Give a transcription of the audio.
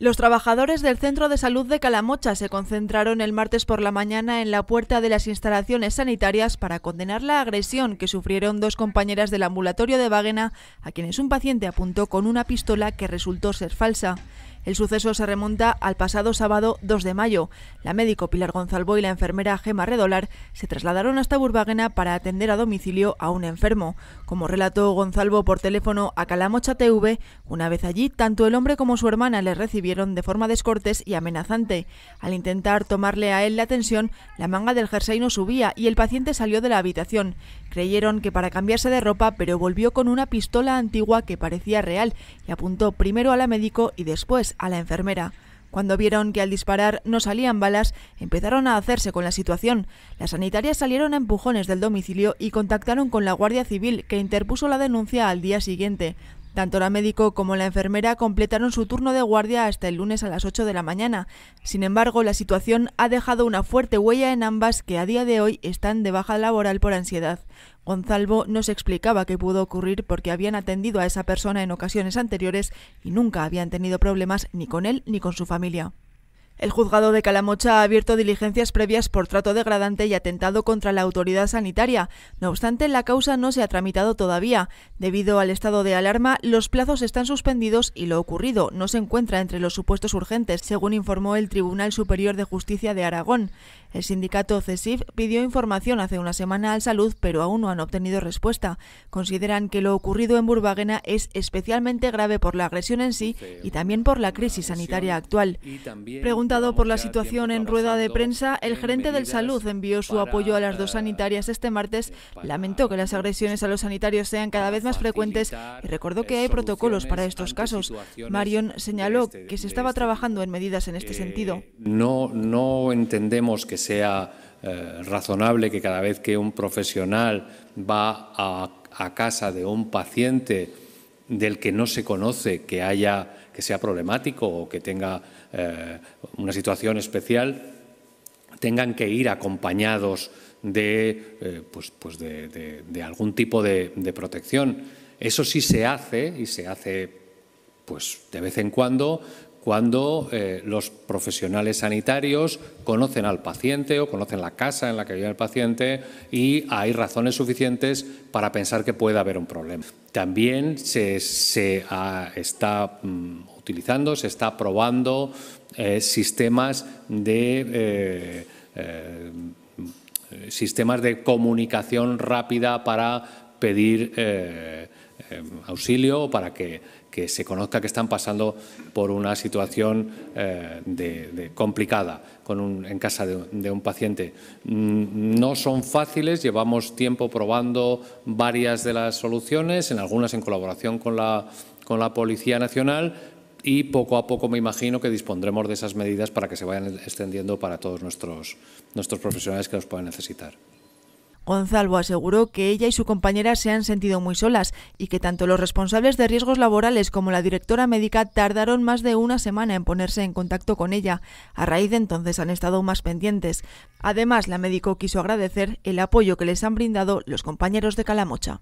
Los trabajadores del Centro de Salud de Calamocha se concentraron el martes por la mañana en la puerta de las instalaciones sanitarias para condenar la agresión que sufrieron dos compañeras del ambulatorio de Vagena, a quienes un paciente apuntó con una pistola que resultó ser falsa. El suceso se remonta al pasado sábado 2 de mayo. La médico Pilar Gonzalvo y la enfermera Gema Redolar se trasladaron hasta Burbaguena para atender a domicilio a un enfermo. Como relató Gonzalvo por teléfono a Calamocha TV, una vez allí, tanto el hombre como su hermana le recibieron de forma descortés y amenazante. Al intentar tomarle a él la atención, la manga del jersey no subía y el paciente salió de la habitación. Creyeron que para cambiarse de ropa, pero volvió con una pistola antigua que parecía real y apuntó primero a la médico y después a la enfermera. Cuando vieron que al disparar no salían balas, empezaron a hacerse con la situación. Las sanitarias salieron a empujones del domicilio y contactaron con la Guardia Civil, que interpuso la denuncia al día siguiente. Tanto la médico como la enfermera completaron su turno de guardia hasta el lunes a las 8 de la mañana. Sin embargo, la situación ha dejado una fuerte huella en ambas que a día de hoy están de baja laboral por ansiedad. Gonzalvo no se explicaba qué pudo ocurrir porque habían atendido a esa persona en ocasiones anteriores y nunca habían tenido problemas ni con él ni con su familia. El juzgado de Calamocha ha abierto diligencias previas por trato degradante y atentado contra la autoridad sanitaria. No obstante, la causa no se ha tramitado todavía. Debido al estado de alarma, los plazos están suspendidos y lo ocurrido no se encuentra entre los supuestos urgentes, según informó el Tribunal Superior de Justicia de Aragón. El sindicato CESIF pidió información hace una semana al Salud, pero aún no han obtenido respuesta. Consideran que lo ocurrido en Burbagena es especialmente grave por la agresión en sí y también por la crisis sanitaria actual preguntado por la situación en rueda de prensa, el gerente del Salud envió su apoyo a las dos sanitarias eh, este martes, lamentó que las agresiones a los sanitarios sean cada vez más frecuentes y recordó que hay eh, protocolos para estos casos. Marion señaló este que se estaba este trabajando en medidas en este eh, sentido. No, no entendemos que sea razonable que cada vez que un profesional va a, a casa de un paciente, del que no se conoce que haya que sea problemático o que tenga eh, una situación especial tengan que ir acompañados de, eh, pues, pues algún tipo de, protección. Eso sí se hace y se hace pues de vez en cuando cuando eh, los profesionales sanitarios conocen al paciente o conocen la casa en la que vive el paciente y hay razones suficientes para pensar que puede haber un problema. También se, ah, está mm, utilizando, se está probando eh, sistemas de... Eh, sistemas de comunicación rápida para pedir Em, auxilio para que, se conozca que están pasando por una situación eh, complicada con en casa de, un paciente. Mm, no son fáciles, llevamos tiempo probando varias de las soluciones, en algunas en colaboración con la, con la Policía Nacional, y poco a poco me imagino que dispondremos de esas medidas para que se vayan extendiendo para todos nuestros, nuestros profesionales que los puedan necesitar. Gonzalvo aseguró que ella y su compañera se han sentido muy solas y que tanto los responsables de riesgos laborales como la directora médica tardaron más de una semana en ponerse en contacto con ella. A raíz de entonces han estado más pendientes. Además, la médico quiso agradecer el apoyo que les han brindado los compañeros de Calamocha.